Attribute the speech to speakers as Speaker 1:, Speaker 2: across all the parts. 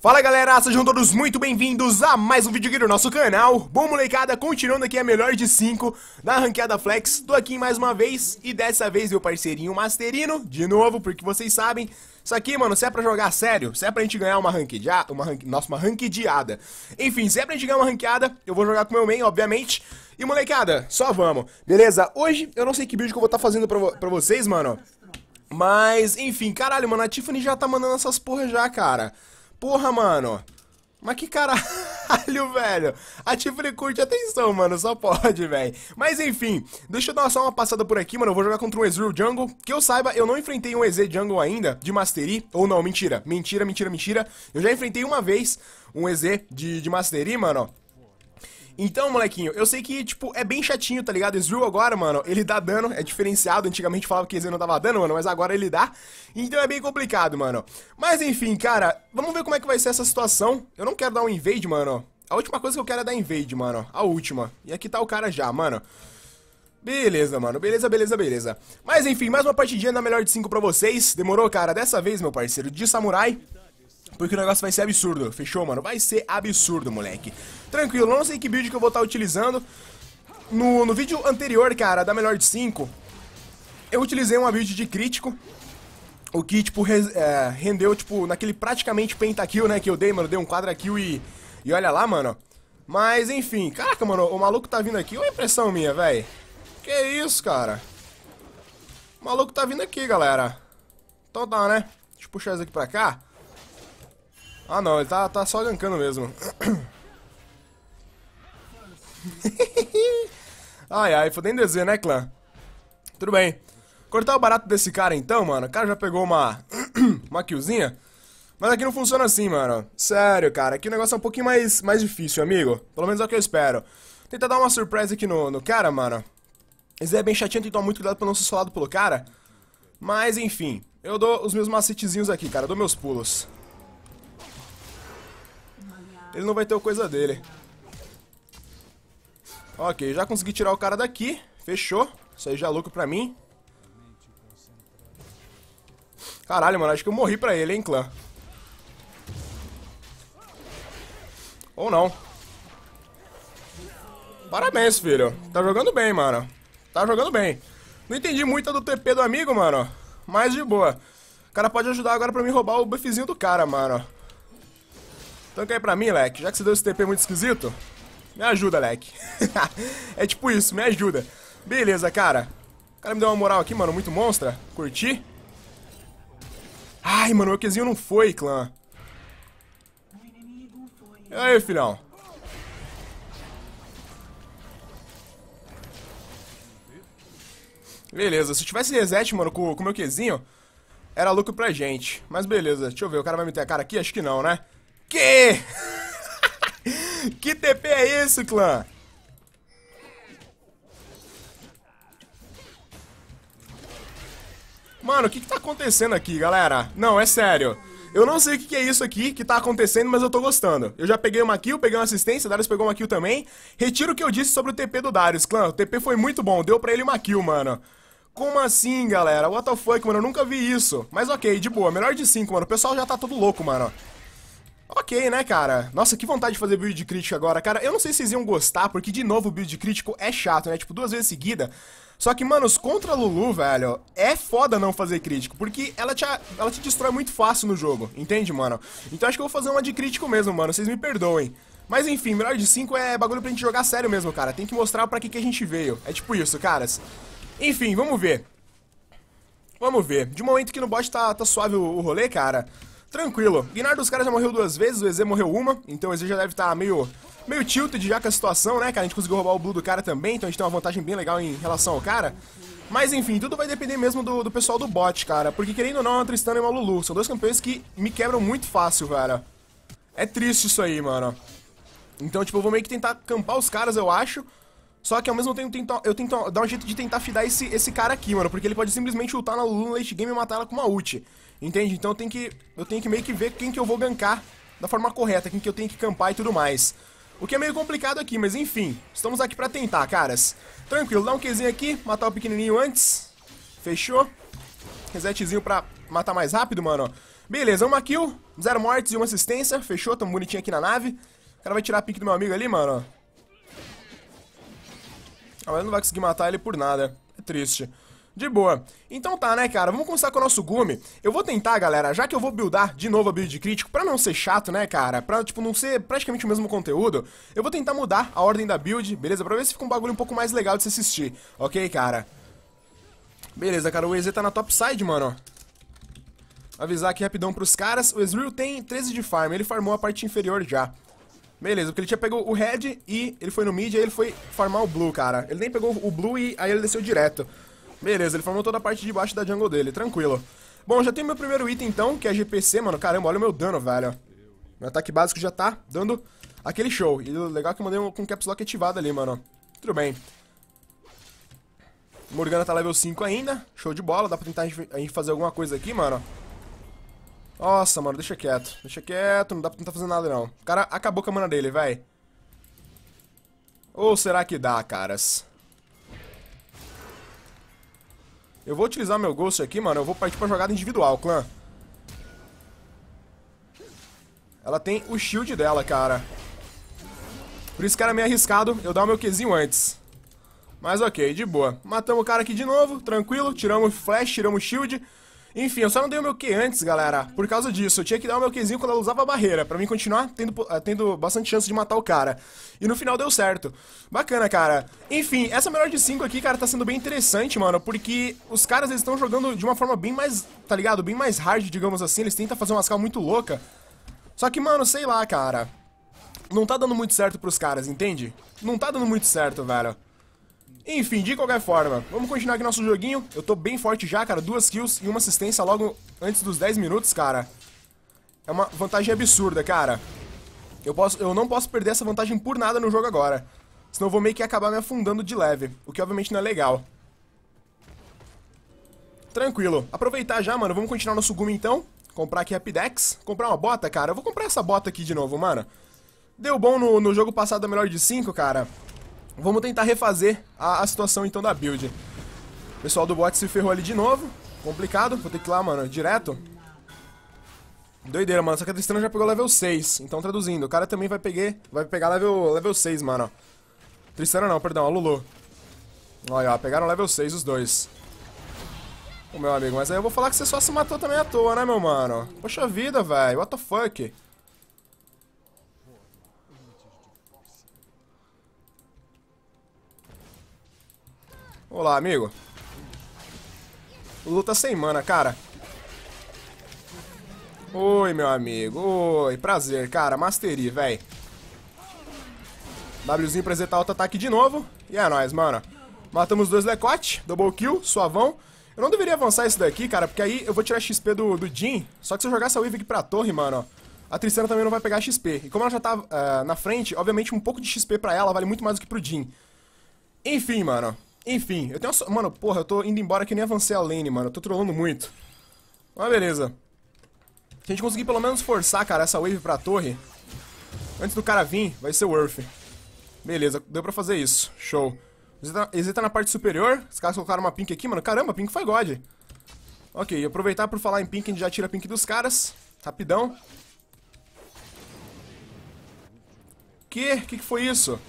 Speaker 1: Fala galera, sejam todos muito bem-vindos a mais um vídeo aqui do nosso canal Bom molecada, continuando aqui a melhor de 5 da ranqueada flex Tô aqui mais uma vez e dessa vez meu parceirinho Masterino De novo, porque vocês sabem Isso aqui, mano, se é pra jogar sério Se é pra gente ganhar uma ranqueada uma ranque... Nossa, uma ranqueada Enfim, se é pra gente ganhar uma ranqueada Eu vou jogar com meu main, obviamente E molecada, só vamos Beleza, hoje eu não sei que vídeo que eu vou estar tá fazendo pra, pra vocês, mano Mas, enfim, caralho, mano, a Tiffany já tá mandando essas porra já, cara Porra, mano. Mas que caralho, velho. Ative e curte atenção, mano. Só pode, velho. Mas enfim, deixa eu dar só uma passada por aqui, mano. Eu vou jogar contra um Ezreal Jungle. Que eu saiba, eu não enfrentei um EZ Jungle ainda, de Mastery. Ou não, mentira. Mentira, mentira, mentira. Eu já enfrentei uma vez um EZ de, de Mastery, mano. Então, molequinho, eu sei que, tipo, é bem chatinho, tá ligado? Ezreal agora, mano, ele dá dano, é diferenciado. Antigamente falava que Ezreal não dava dano, mano, mas agora ele dá. Então é bem complicado, mano. Mas enfim, cara, vamos ver como é que vai ser essa situação. Eu não quero dar um invade, mano. A última coisa que eu quero é dar invade, mano. A última. E aqui tá o cara já, mano. Beleza, mano. Beleza, beleza, beleza. Mas enfim, mais uma partidinha na melhor de 5 pra vocês. Demorou, cara? Dessa vez, meu parceiro, de samurai. Porque o negócio vai ser absurdo, fechou, mano? Vai ser absurdo, moleque. Tranquilo, não sei que build que eu vou estar tá utilizando. No, no vídeo anterior, cara, da melhor de 5, eu utilizei uma build de crítico. O que, tipo, é, rendeu, tipo, naquele praticamente pentakill, né, que eu dei, mano. Dei um quadra kill e, e olha lá, mano. Mas, enfim, caraca, mano, o maluco tá vindo aqui. Uma impressão minha, velho. Que isso, cara. O maluco tá vindo aqui, galera. Então tá, né? Deixa eu puxar isso aqui pra cá. Ah não, ele tá, tá só gankando mesmo. ai ai, podendo dizer, né, clã? Tudo bem. Cortar o barato desse cara então, mano. O cara já pegou uma. uma killzinha. Mas aqui não funciona assim, mano. Sério, cara. Aqui o negócio é um pouquinho mais, mais difícil, amigo. Pelo menos é o que eu espero. Tentar dar uma surpresa aqui no, no cara, mano. Isso é bem chatinho, tem que tomar muito cuidado pra não ser solado pelo cara. Mas, enfim. Eu dou os meus macetezinhos aqui, cara. Eu dou meus pulos ele não vai ter o coisa dele. Ok, já consegui tirar o cara daqui. Fechou. Isso aí já é louco pra mim. Caralho, mano, acho que eu morri pra ele, hein, clã. Ou não. Parabéns, filho. Tá jogando bem, mano. Tá jogando bem. Não entendi muito do TP do amigo, mano. Mas de boa. O cara pode ajudar agora pra me roubar o buffzinho do cara, mano. Tanca então aí pra mim, leque. Já que você deu esse TP muito esquisito, me ajuda, leque. é tipo isso, me ajuda. Beleza, cara. O cara me deu uma moral aqui, mano. Muito monstra. Curti. Ai, mano, o Qzinho não foi, clã. E aí, filhão? Beleza, se tivesse reset, mano, com, com o meu Qzinho, era lucro pra gente. Mas beleza, deixa eu ver, o cara vai meter a cara aqui? Acho que não, né? Que? que TP é isso, clã? Mano, o que que tá acontecendo aqui, galera? Não, é sério. Eu não sei o que, que é isso aqui que tá acontecendo, mas eu tô gostando. Eu já peguei uma kill, peguei uma assistência, o Darius pegou uma kill também. Retiro o que eu disse sobre o TP do Darius, clã. O TP foi muito bom, deu pra ele uma kill, mano. Como assim, galera? What the fuck, mano? Eu nunca vi isso. Mas ok, de boa. Melhor de 5, mano. O pessoal já tá todo louco, mano. Ok, né, cara? Nossa, que vontade de fazer build de crítico agora. Cara, eu não sei se vocês iam gostar, porque, de novo, build de crítico é chato, né? Tipo, duas vezes seguida. Só que, mano, contra Lulu, velho, é foda não fazer crítico, porque ela te, ela te destrói muito fácil no jogo, entende, mano? Então acho que eu vou fazer uma de crítico mesmo, mano, vocês me perdoem. Mas enfim, melhor de 5 é bagulho pra gente jogar sério mesmo, cara. Tem que mostrar pra que, que a gente veio. É tipo isso, caras. Enfim, vamos ver. Vamos ver. De momento que no bot tá, tá suave o, o rolê, cara tranquilo. Guinard dos caras já morreu duas vezes, o EZ morreu uma, então o EZ já deve estar tá meio, meio tilted já com a situação, né, cara? A gente conseguiu roubar o Blue do cara também, então a gente tem uma vantagem bem legal em relação ao cara. Mas enfim, tudo vai depender mesmo do, do pessoal do bot, cara. Porque querendo ou não, é a Tristana e uma Lulu são dois campeões que me quebram muito fácil, cara. É triste isso aí, mano. Então, tipo, eu vou meio que tentar campar os caras, eu acho. Só que ao mesmo tempo tento, eu tento dar um jeito de tentar fidar esse, esse cara aqui, mano. Porque ele pode simplesmente ultar na Lulu no late game e matar ela com uma ult. Entende? Então eu tenho que, eu tenho que meio que ver quem que eu vou gankar da forma correta, quem que eu tenho que campar e tudo mais. O que é meio complicado aqui, mas enfim, estamos aqui pra tentar, caras. Tranquilo, dá um Qzinho aqui, matar o pequenininho antes. Fechou. Resetzinho pra matar mais rápido, mano. Beleza, uma kill, zero mortes e uma assistência. Fechou, tamo bonitinho aqui na nave. O cara vai tirar a pique do meu amigo ali, mano. Ela não vai conseguir matar ele por nada. É triste. De boa. Então tá, né, cara? Vamos começar com o nosso Gumi. Eu vou tentar, galera, já que eu vou buildar de novo a build de crítico, pra não ser chato, né, cara? Pra, tipo, não ser praticamente o mesmo conteúdo, eu vou tentar mudar a ordem da build, beleza? Pra ver se fica um bagulho um pouco mais legal de se assistir, ok, cara? Beleza, cara, o EZ tá na topside, mano, Avisar aqui rapidão pros caras, o Ezreal tem 13 de farm, ele farmou a parte inferior já, Beleza, porque ele tinha pegou o red e ele foi no mid e ele foi farmar o blue, cara. Ele nem pegou o blue e aí ele desceu direto. Beleza, ele farmou toda a parte de baixo da jungle dele, tranquilo. Bom, já tem meu primeiro item então, que é GPC, mano. Caramba, olha o meu dano, velho. Meu ataque básico já tá dando aquele show. E o legal é que eu mandei um, com caps lock ativado ali, mano. Tudo bem. Morgana tá level 5 ainda. Show de bola, dá pra tentar a gente fazer alguma coisa aqui, mano. Nossa, mano, deixa quieto. Deixa quieto, não dá pra tentar fazer nada, não. O cara acabou com a mana dele, vai. Ou será que dá, caras? Eu vou utilizar meu Ghost aqui, mano. Eu vou partir pra jogada individual, clã. Ela tem o shield dela, cara. Por isso que era meio arriscado eu dar o meu Qzinho antes. Mas ok, de boa. Matamos o cara aqui de novo, tranquilo. Tiramos flash, tiramos shield. Enfim, eu só não dei o meu Q antes, galera. Por causa disso, eu tinha que dar o meu Qzinho quando ela usava a barreira, pra mim continuar tendo, eh, tendo bastante chance de matar o cara. E no final deu certo. Bacana, cara. Enfim, essa melhor de 5 aqui, cara, tá sendo bem interessante, mano, porque os caras, eles estão jogando de uma forma bem mais, tá ligado? Bem mais hard, digamos assim, eles tentam fazer uma cal muito louca. Só que, mano, sei lá, cara. Não tá dando muito certo pros caras, entende? Não tá dando muito certo, velho. Enfim, de qualquer forma, vamos continuar aqui nosso joguinho. Eu tô bem forte já, cara. Duas kills e uma assistência logo antes dos 10 minutos, cara. É uma vantagem absurda, cara. Eu, posso, eu não posso perder essa vantagem por nada no jogo agora. Senão eu vou meio que acabar me afundando de leve. O que obviamente não é legal. Tranquilo. Aproveitar já, mano. Vamos continuar nosso gume então. Comprar aqui a Rapidex. Comprar uma bota, cara. Eu vou comprar essa bota aqui de novo, mano. Deu bom no, no jogo passado da melhor de 5, cara. Vamos tentar refazer a, a situação então da build. O pessoal do bot se ferrou ali de novo. Complicado, vou ter que ir lá, mano, direto. Doideira, mano. Só que a Tristana já pegou level 6. Então, traduzindo, o cara também vai, peguei, vai pegar level, level 6, mano. Tristana não, perdão, a Lulu. Olha, ó, pegaram level 6 os dois. Ô, meu amigo, mas aí eu vou falar que você só se matou também à toa, né, meu mano? Poxa vida, velho. What the fuck? Olá, amigo. Luta sem mana, cara. Oi, meu amigo. Oi, prazer, cara. Mastery, véi. Wzinho pra exetar alto ataque de novo. E é nóis, mano. Matamos dois Lecote. Double kill, suavão. Eu não deveria avançar isso daqui, cara, porque aí eu vou tirar XP do, do Jin. Só que se eu jogar essa Wave aqui pra torre, mano, a Tristana também não vai pegar XP. E como ela já tá uh, na frente, obviamente um pouco de XP pra ela vale muito mais do que pro Jin. Enfim, mano. Enfim, eu tenho uma... Mano, porra, eu tô indo embora que nem avancei a lane, mano. Eu tô trollando muito. Mas beleza. Se a gente conseguir pelo menos forçar, cara, essa wave pra torre, antes do cara vir, vai ser worth. Beleza, deu pra fazer isso. Show. Eles tá, tá na parte superior. Os caras colocaram uma pink aqui, mano. Caramba, pink foi god. Ok, aproveitar por falar em pink, a gente já tira a pink dos caras. Rapidão. Que? Que que foi isso?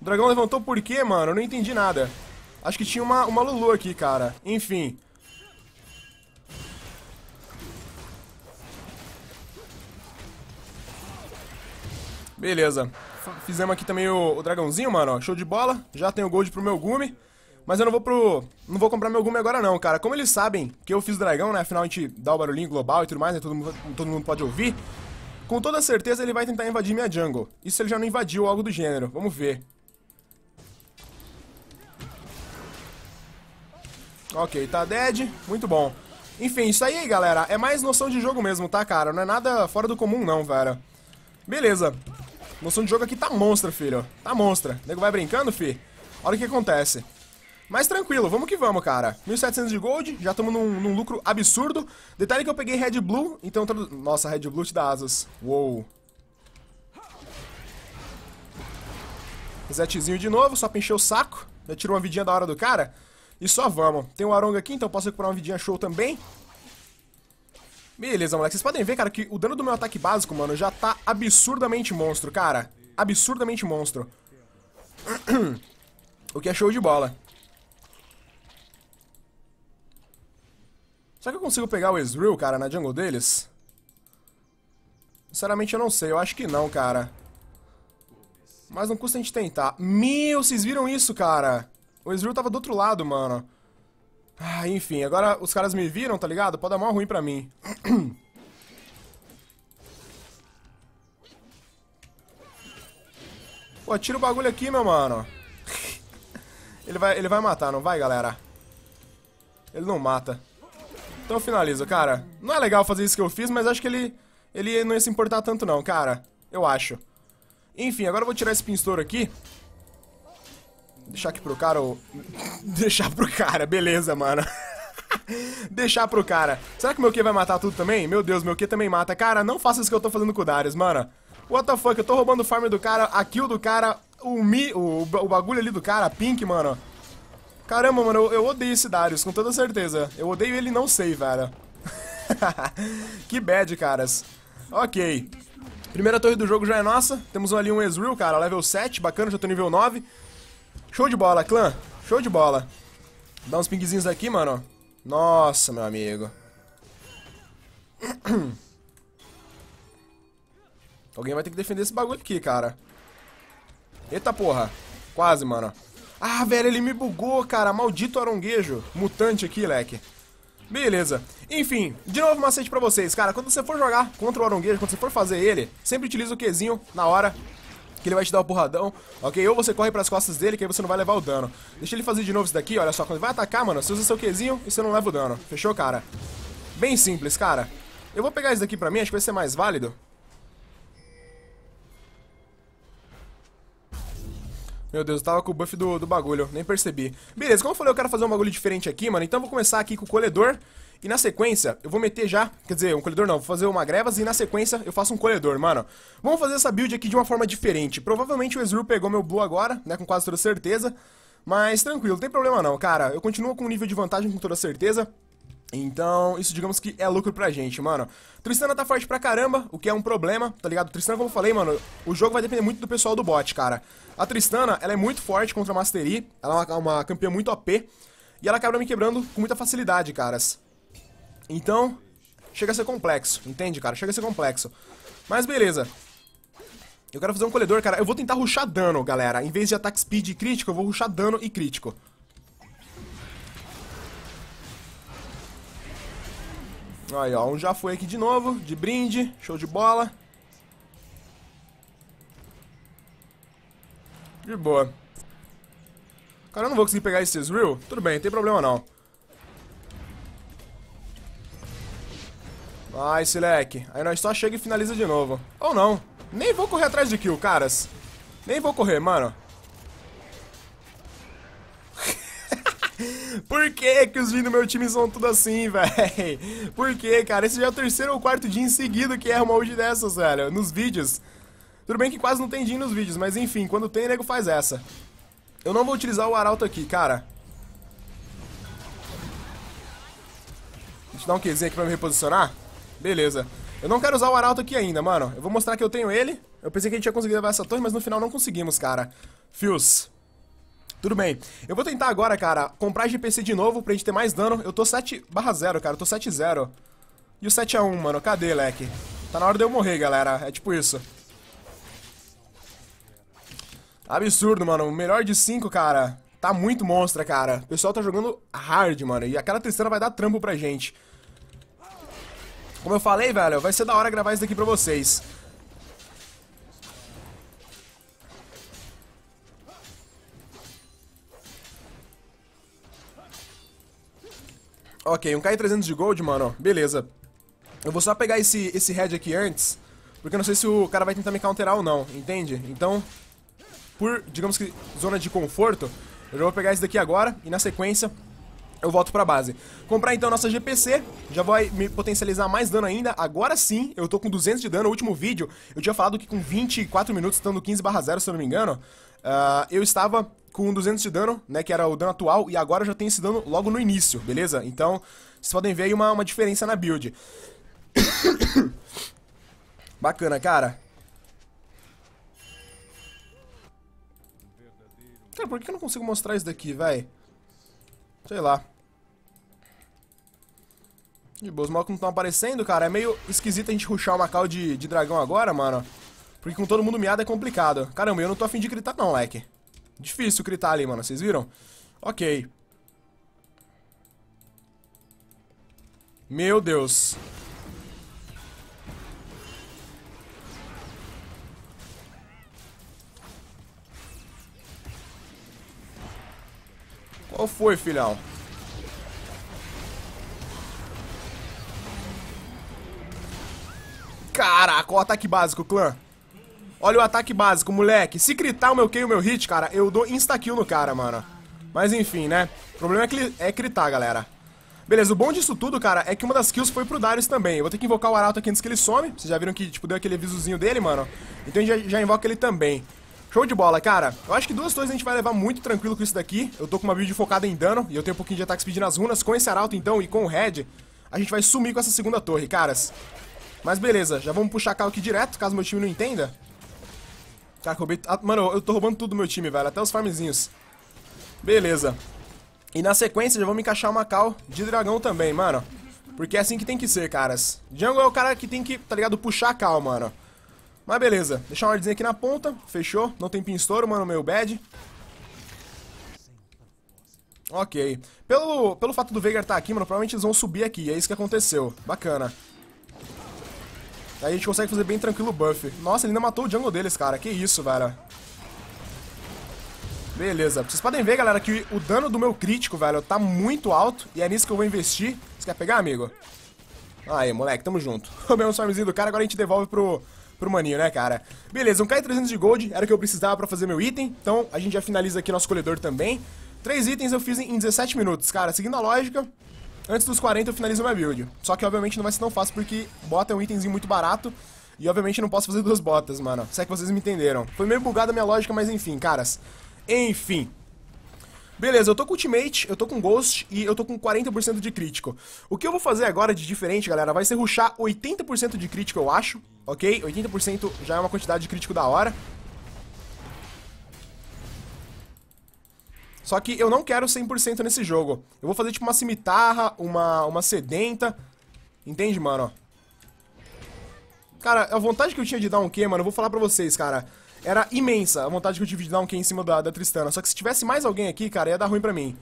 Speaker 1: O dragão levantou por quê, mano? Eu não entendi nada. Acho que tinha uma, uma Lulu aqui, cara. Enfim. Beleza. Fizemos aqui também o, o dragãozinho, mano. Show de bola. Já tenho gold pro meu Gumi. Mas eu não vou pro... Não vou comprar meu Gumi agora não, cara. Como eles sabem que eu fiz dragão, né? Afinal, a gente dá o barulhinho global e tudo mais, né? Todo mundo, todo mundo pode ouvir. Com toda certeza, ele vai tentar invadir minha jungle. Isso ele já não invadiu, algo do gênero. Vamos ver. Ok, tá dead. Muito bom. Enfim, isso aí, galera. É mais noção de jogo mesmo, tá, cara? Não é nada fora do comum, não, velho. Beleza. Noção de jogo aqui tá monstra, filho. Tá monstra. O nego vai brincando, fi. Olha o que acontece. Mas tranquilo, vamos que vamos, cara. 1.700 de gold, já estamos num, num, lucro absurdo. Detalhe que eu peguei Red Blue, então... Tá Nossa, Red Blue te dá asas. Uou. Resetzinho de novo, só pra encher o saco. Já tirou uma vidinha da hora do cara. E só vamos. Tem o um Aronga aqui, então posso recuperar uma vidinha show também. Beleza, moleque. Vocês podem ver, cara, que o dano do meu ataque básico, mano, já tá absurdamente monstro, cara. Absurdamente monstro. o que é show de bola. Será que eu consigo pegar o Ezreal, cara, na jungle deles? Sinceramente, eu não sei. Eu acho que não, cara. Mas não custa a gente tentar. Meu, vocês viram isso, cara? O Ezreal tava do outro lado, mano. Ah, enfim, agora os caras me viram, tá ligado? Pode dar mó ruim pra mim. Pô, tira o bagulho aqui, meu mano. ele, vai, ele vai matar, não vai, galera? Ele não mata. Então eu finalizo, cara. Não é legal fazer isso que eu fiz, mas acho que ele, ele não ia se importar tanto não, cara. Eu acho. Enfim, agora eu vou tirar esse pintor aqui. Deixar aqui pro cara ou... Deixar pro cara, beleza, mano. Deixar pro cara. Será que meu Q vai matar tudo também? Meu Deus, meu Q também mata. Cara, não faça isso que eu tô fazendo com o Darius, mano. What the fuck, eu tô roubando o farm do cara, a kill do cara, o mi... O, o bagulho ali do cara, a pink, mano. Caramba, mano, eu, eu odeio esse Darius, com toda certeza. Eu odeio ele não sei, velho. que bad, caras. Ok. Primeira torre do jogo já é nossa. Temos ali um Ezreal, cara, level 7, bacana, já tô nível 9. Show de bola, clã. Show de bola. Dá uns pingzinhos aqui, mano. Nossa, meu amigo. Alguém vai ter que defender esse bagulho aqui, cara. Eita porra. Quase, mano. Ah, velho, ele me bugou, cara. Maldito aronguejo. Mutante aqui, leque. Beleza. Enfim, de novo macete pra vocês, cara. Quando você for jogar contra o aronguejo, quando você for fazer ele, sempre utiliza o Qzinho na hora que ele vai te dar o um porradão, ok? Ou você corre pras costas dele, que aí você não vai levar o dano. Deixa ele fazer de novo isso daqui, olha só. Quando ele vai atacar, mano, você usa seu Qzinho e você não leva o dano. Fechou, cara? Bem simples, cara. Eu vou pegar isso daqui pra mim, acho que vai ser mais válido. Meu Deus, eu tava com o buff do, do bagulho, nem percebi. Beleza, como eu falei, eu quero fazer um bagulho diferente aqui, mano. Então eu vou começar aqui com o colhedor. E na sequência, eu vou meter já, quer dizer, um colhedor não, vou fazer uma grevas e na sequência eu faço um colhedor, mano. Vamos fazer essa build aqui de uma forma diferente. Provavelmente o Ezreal pegou meu blue agora, né, com quase toda certeza. Mas tranquilo, não tem problema não, cara. Eu continuo com um nível de vantagem com toda certeza. Então, isso digamos que é lucro pra gente, mano. Tristana tá forte pra caramba, o que é um problema, tá ligado? Tristana, como eu falei, mano, o jogo vai depender muito do pessoal do bot, cara. A Tristana, ela é muito forte contra a Mastery, ela é uma, uma campeã muito OP, e ela acaba me quebrando com muita facilidade, caras. Então, chega a ser complexo, entende, cara? Chega a ser complexo. Mas beleza. Eu quero fazer um colhedor, cara. Eu vou tentar ruxar dano, galera. Em vez de ataque speed e crítico, eu vou ruxar dano e crítico. Aí, ó. Um já foi aqui de novo, de brinde. Show de bola. De boa. Cara, eu não vou conseguir pegar esses real. Tudo bem, não tem problema não. Ai, leque. Aí nós só chega e finaliza de novo. Ou não. Nem vou correr atrás de kill, caras. Nem vou correr, mano. Por que que os vídeos do meu time são tudo assim, velho? Por que, cara? Esse já é o terceiro ou quarto dia em seguida que erra uma hoje dessas, velho. Nos vídeos. Tudo bem que quase não tem din nos vídeos, mas enfim, quando tem, nego faz essa. Eu não vou utilizar o arauto aqui, cara. Deixa eu dar um Qzinho aqui pra me reposicionar. Beleza. Eu não quero usar o arauto aqui ainda, mano. Eu vou mostrar que eu tenho ele. Eu pensei que a gente ia conseguir levar essa torre, mas no final não conseguimos, cara. Fios. Tudo bem. Eu vou tentar agora, cara, comprar GPC de novo pra gente ter mais dano. Eu tô 7 barra 0, cara. Eu tô 7 0. E o 7 a 1, mano. Cadê, leque? Tá na hora de eu morrer, galera. É tipo isso. Absurdo, mano. O melhor de 5, cara. Tá muito monstra, cara. O pessoal tá jogando hard, mano. E aquela terceira vai dar trampo pra gente. Como eu falei, velho, vai ser da hora gravar isso daqui pra vocês. Ok, um k 300 de gold, mano. Beleza. Eu vou só pegar esse, esse head aqui antes, porque eu não sei se o cara vai tentar me counterar ou não, entende? Então, por, digamos que, zona de conforto, eu já vou pegar esse daqui agora e na sequência eu volto pra base. Comprar então nossa GPC, já vai me potencializar mais dano ainda. Agora sim, eu tô com 200 de dano. No último vídeo, eu tinha falado que com 24 minutos, estando 15 barra 0, se eu não me engano, uh, eu estava com 200 de dano, né, que era o dano atual, e agora já tenho esse dano logo no início, beleza? Então, vocês podem ver aí uma, uma diferença na build. Bacana, cara. Cara, por que eu não consigo mostrar isso daqui, vai? Sei lá. De boa, os mocos não estão aparecendo, cara. É meio esquisito a gente ruxar uma cal de, de dragão agora, mano. Porque com todo mundo miado é complicado. Caramba, eu não tô afim de gritar não, leque. Difícil gritar ali, mano. Vocês viram? Ok. Meu Deus. Qual foi, filhão? Caraca, o ataque básico, clã. Olha o ataque básico, moleque. Se gritar o meu Q e o meu hit, cara, eu dou insta-kill no cara, mano. Mas enfim, né? O problema é, que é gritar, galera. Beleza, o bom disso tudo, cara, é que uma das kills foi pro Darius também. Eu vou ter que invocar o Arauto aqui antes que ele some. Vocês já viram que, tipo, deu aquele avisozinho dele, mano? Então já, já invoca ele também. Show de bola, cara. Eu acho que duas torres a gente vai levar muito tranquilo com isso daqui. Eu tô com uma build focada em dano e eu tenho um pouquinho de ataque speed nas runas. Com esse arauto, então, e com o red, a gente vai sumir com essa segunda torre, caras. Mas beleza, já vamos puxar cal aqui direto, caso meu time não entenda. Cara, roubei... Ah, mano, eu tô roubando tudo do meu time, velho. Até os farmzinhos. Beleza. E na sequência já vamos encaixar uma cal de dragão também, mano. Porque é assim que tem que ser, caras. Jungle é o cara que tem que, tá ligado, puxar a cal, mano. Mas beleza, deixar uma ordem aqui na ponta, fechou. Não tem pinstouro, mano, meu bad. Ok. Pelo, pelo fato do Veigar estar tá aqui, mano, provavelmente eles vão subir aqui. É isso que aconteceu. Bacana. Aí a gente consegue fazer bem tranquilo o buff. Nossa, ele ainda matou o jungle deles, cara. Que isso, velho. Beleza. Vocês podem ver, galera, que o dano do meu crítico, velho, tá muito alto. E é nisso que eu vou investir. Você quer pegar, amigo? Aí, moleque, tamo junto. Tomei um swarmzinho do cara, agora a gente devolve pro, pro maninho, né, cara? Beleza, um K300 de gold era o que eu precisava pra fazer meu item, então a gente já finaliza aqui nosso colhedor também. Três itens eu fiz em 17 minutos, cara, seguindo a lógica, antes dos 40 eu finalizo minha build. Só que obviamente não vai ser tão fácil porque bota é um itemzinho muito barato, e obviamente não posso fazer duas botas, mano. Se é que vocês me entenderam. Foi meio bugada a minha lógica, mas enfim, caras. Enfim. Beleza, eu tô com Ultimate, eu tô com Ghost e eu tô com 40% de crítico. O que eu vou fazer agora de diferente, galera, vai ser ruxar 80% de crítico, eu acho. Ok, 80% já é uma quantidade de crítico da hora. Só que eu não quero 100% nesse jogo. Eu vou fazer tipo uma cimitarra, uma, uma sedenta. Entende, mano? Cara, a vontade que eu tinha de dar um Q, mano, eu vou falar pra vocês, cara. Era imensa a vontade que eu tive de dar um Q em cima da, da Tristana. Só que se tivesse mais alguém aqui, cara, ia dar ruim pra mim.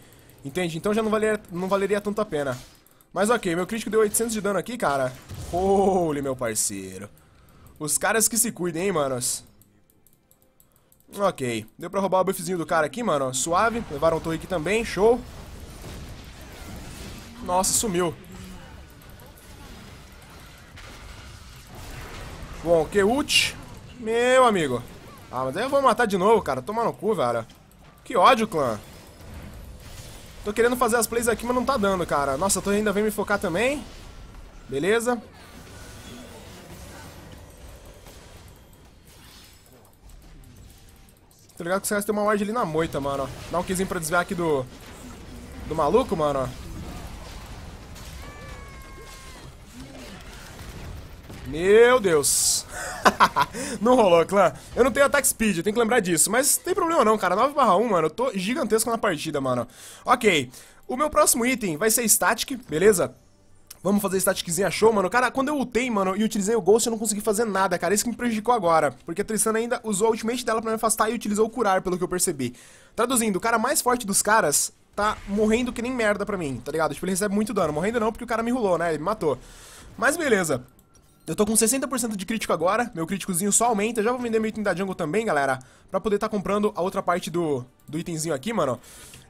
Speaker 1: Entende? Então já não valeria, não valeria tanto a pena. Mas ok, meu crítico deu 800 de dano aqui, cara. Holy, meu parceiro. Os caras que se cuidem, hein, manos. Ok. Deu pra roubar o buffzinho do cara aqui, mano. Suave. Levaram o torre aqui também. Show. Nossa, sumiu. Bom, que ult. Meu amigo. Ah, mas aí eu vou matar de novo, cara. Toma no cu, velho. Que ódio, clã. Tô querendo fazer as plays aqui, mas não tá dando, cara. Nossa, a torre ainda vem me focar também. Beleza. Tá ligado que o caras tem uma ward ali na moita, mano, Dá um quizinho pra desviar aqui do... Do maluco, mano, Meu Deus. não rolou, clã. Eu não tenho ataque speed, tem que lembrar disso. Mas tem problema não, cara. 9 1, mano. Eu tô gigantesco na partida, mano. Ok. O meu próximo item vai ser static, beleza? Vamos fazer staticzinha show, mano. Cara, quando eu ultei, mano, e utilizei o Ghost, eu não consegui fazer nada, cara. Isso que me prejudicou agora. Porque a Tristana ainda usou o ultimate dela pra me afastar e utilizou o curar, pelo que eu percebi. Traduzindo, o cara mais forte dos caras tá morrendo que nem merda pra mim, tá ligado? Tipo, ele recebe muito dano. Morrendo não, porque o cara me rolou né? Ele me matou. Mas beleza. Eu tô com 60% de crítico agora, meu críticozinho só aumenta. Já vou vender meu item da jungle também, galera, pra poder tá comprando a outra parte do, do itemzinho aqui, mano.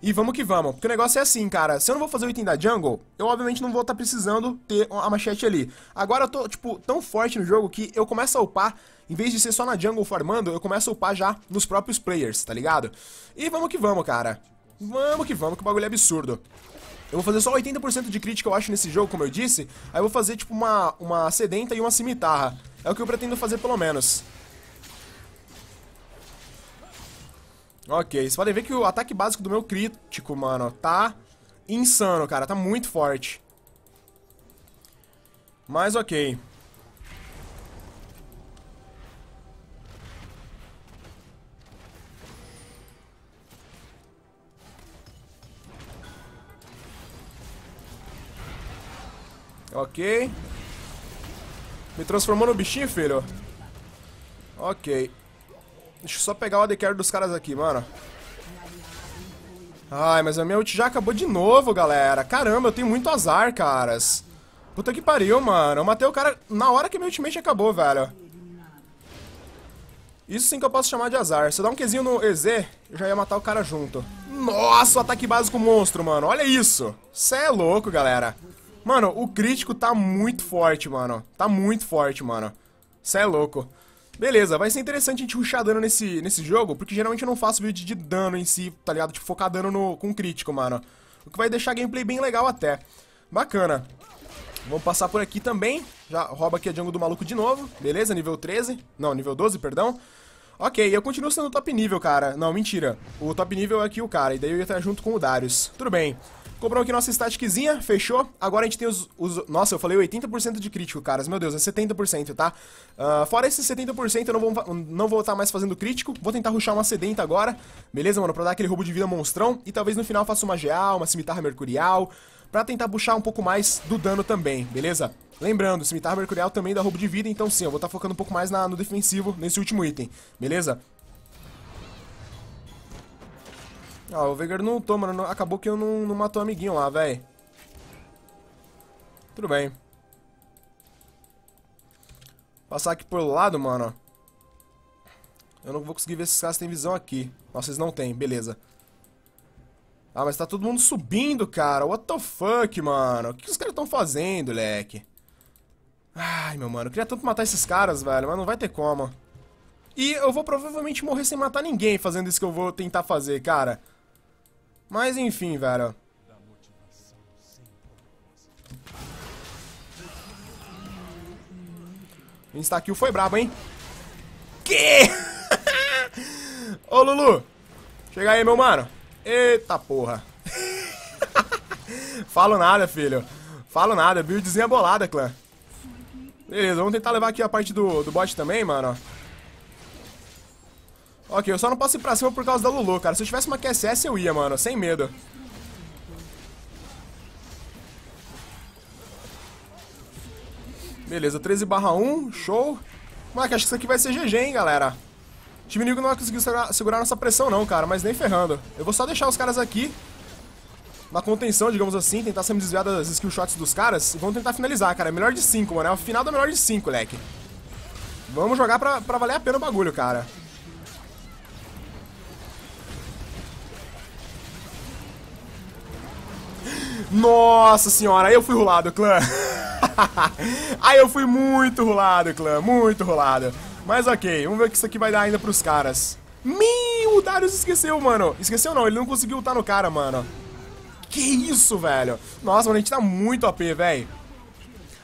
Speaker 1: E vamos que vamos, porque o negócio é assim, cara. Se eu não vou fazer o item da jungle, eu obviamente não vou estar tá precisando ter a machete ali. Agora eu tô, tipo, tão forte no jogo que eu começo a upar em vez de ser só na jungle farmando, eu começo a upar já nos próprios players, tá ligado? E vamos que vamos, cara. Vamos que vamos, que o bagulho é absurdo. Eu vou fazer só 80% de crítica, eu acho, nesse jogo, como eu disse. Aí eu vou fazer, tipo, uma, uma sedenta e uma cimitarra. É o que eu pretendo fazer, pelo menos. Ok, vocês podem ver que o ataque básico do meu crítico, mano, tá insano, cara. Tá muito forte. Mas ok. Ok. Me transformou no bichinho, filho. Ok. Deixa eu só pegar o AD dos caras aqui, mano. Ai, mas a minha ult já acabou de novo, galera. Caramba, eu tenho muito azar, caras. Puta que pariu, mano. Eu matei o cara na hora que meu ultimate acabou, velho. Isso sim que eu posso chamar de azar. Se eu dar um Qzinho no EZ, eu já ia matar o cara junto. Nossa, o ataque básico monstro, mano. Olha isso. Cê é louco, galera. Mano, o crítico tá muito forte, mano. Tá muito forte, mano. Cê é louco. Beleza, vai ser interessante a gente ruxar dano nesse, nesse jogo, porque geralmente eu não faço vídeo de dano em si, tá ligado? Tipo, focar dano no, com crítico, mano. O que vai deixar a gameplay bem legal até. Bacana. Vamos passar por aqui também. Já rouba aqui a jungle do maluco de novo. Beleza, nível 13. Não, nível 12, perdão. Ok, eu continuo sendo top nível, cara. Não, mentira. O top nível é aqui o cara, e daí eu ia estar junto com o Darius. Tudo bem. Comprou aqui nossa staticzinha, fechou. Agora a gente tem os... os nossa, eu falei 80% de crítico, caras. Meu Deus, é 70%, tá? Uh, fora esses 70%, eu não vou, não vou estar tá mais fazendo crítico. Vou tentar ruxar uma sedenta agora. Beleza, mano? Pra dar aquele roubo de vida monstrão. E talvez no final faça uma GA, uma cimitarra mercurial. Pra tentar puxar um pouco mais do dano também, beleza? Lembrando, cimitarra mercurial também dá roubo de vida, então sim, eu vou estar tá focando um pouco mais na, no defensivo nesse último item, beleza? Ah, o Veigar não toma, mano. acabou que eu não, não matou o amiguinho lá, velho. Tudo bem. Passar aqui por lado, mano. Eu não vou conseguir ver se esses caras têm visão aqui. Nossa, eles não têm, beleza. Ah, mas tá todo mundo subindo, cara. What the fuck, mano? O que os caras estão fazendo, leque? Ai, meu mano, eu queria tanto matar esses caras, velho, mas não vai ter como. E eu vou provavelmente morrer sem matar ninguém fazendo isso que eu vou tentar fazer, cara. Mas enfim, velho. Insta-kill foi brabo, hein? Que? Ô, Lulu. Chega aí, meu mano. Eita porra. Falo nada, filho. Falo nada. Buildzinha é bolada, clã. Beleza, vamos tentar levar aqui a parte do, do bot também, mano. Ok, eu só não posso ir pra cima por causa da Lulu, cara. Se eu tivesse uma QSS, eu ia, mano. Sem medo. Beleza, 13 barra 1. Show. Moleque, acho que isso aqui vai ser GG, hein, galera. O time inimigo não vai conseguir segurar nossa pressão, não, cara. Mas nem ferrando. Eu vou só deixar os caras aqui. Na contenção, digamos assim. Tentar sempre desviar das skill shots dos caras. E vamos tentar finalizar, cara. É melhor de 5, mano. É o final da melhor de 5, leque. Vamos jogar pra, pra valer a pena o bagulho, cara. Nossa senhora, aí eu fui rolado, clã. aí eu fui muito rolado, clã, muito rolado. Mas ok, vamos ver o que isso aqui vai dar ainda pros caras. Meu, o Darius esqueceu, mano. Esqueceu não, ele não conseguiu lutar no cara, mano. Que isso, velho. Nossa, mano, a gente tá muito OP, velho.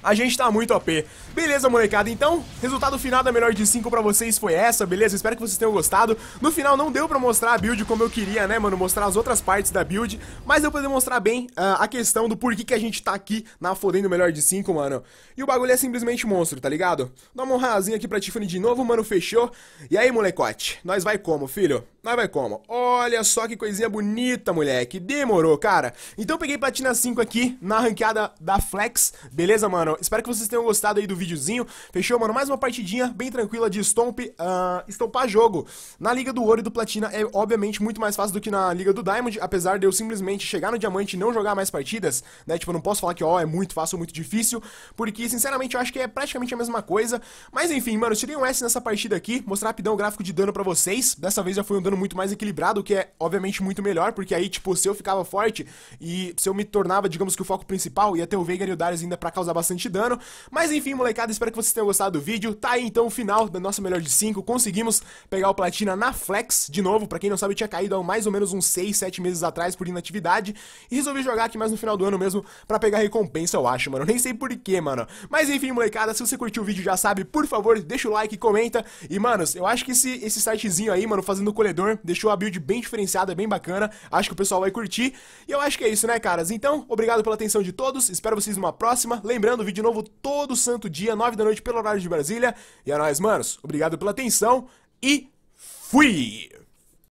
Speaker 1: A gente tá muito OP. Beleza, molecada, então, resultado final da melhor de 5 pra vocês foi essa, beleza? Espero que vocês tenham gostado. No final não deu pra mostrar a build como eu queria, né, mano? Mostrar as outras partes da build, mas deu pra demonstrar bem uh, a questão do porquê que a gente tá aqui na Fodendo Melhor de 5, mano. E o bagulho é simplesmente monstro, tá ligado? Dá uma honrazinha aqui pra Tiffany de novo, mano, fechou. E aí, molecote, nós vai como, filho? Nós vai como? Olha só que coisinha bonita, moleque. Demorou, cara. Então peguei platina 5 aqui na ranqueada da Flex, beleza, mano? Espero que vocês tenham gostado aí do vídeo videozinho. Fechou, mano? Mais uma partidinha bem tranquila de stomp, uh, estompar jogo. Na Liga do Ouro e do Platina é, obviamente, muito mais fácil do que na Liga do Diamond, apesar de eu simplesmente chegar no Diamante e não jogar mais partidas, né? Tipo, eu não posso falar que, ó, oh, é muito fácil ou muito difícil, porque, sinceramente, eu acho que é praticamente a mesma coisa. Mas, enfim, mano, eu tirei um S nessa partida aqui, mostrar rapidão o gráfico de dano pra vocês. Dessa vez já foi um dano muito mais equilibrado, que é, obviamente, muito melhor, porque aí, tipo, se eu ficava forte e se eu me tornava, digamos que o foco principal, ia ter o Veigar e o Darius ainda pra causar bastante dano. Mas, enfim, moleque molecada, espero que vocês tenham gostado do vídeo. Tá aí então o final da nossa melhor de 5. Conseguimos pegar o platina na Flex de novo. Pra quem não sabe, tinha caído há mais ou menos uns 6, 7 meses atrás por inatividade. E resolvi jogar aqui mais no final do ano mesmo pra pegar recompensa, eu acho, mano. Nem sei porquê, mano. Mas enfim, molecada, se você curtiu o vídeo já sabe, por favor, deixa o like, comenta. E, manos, eu acho que esse, esse sitezinho aí, mano, fazendo o colhedor, deixou a build bem diferenciada, bem bacana. Acho que o pessoal vai curtir. E eu acho que é isso, né, caras? Então, obrigado pela atenção de todos. Espero vocês numa próxima. Lembrando, vídeo novo todo santo dia meio-dia, nove da noite, pelo horário de Brasília. E é nóis, manos. Obrigado pela atenção e fui!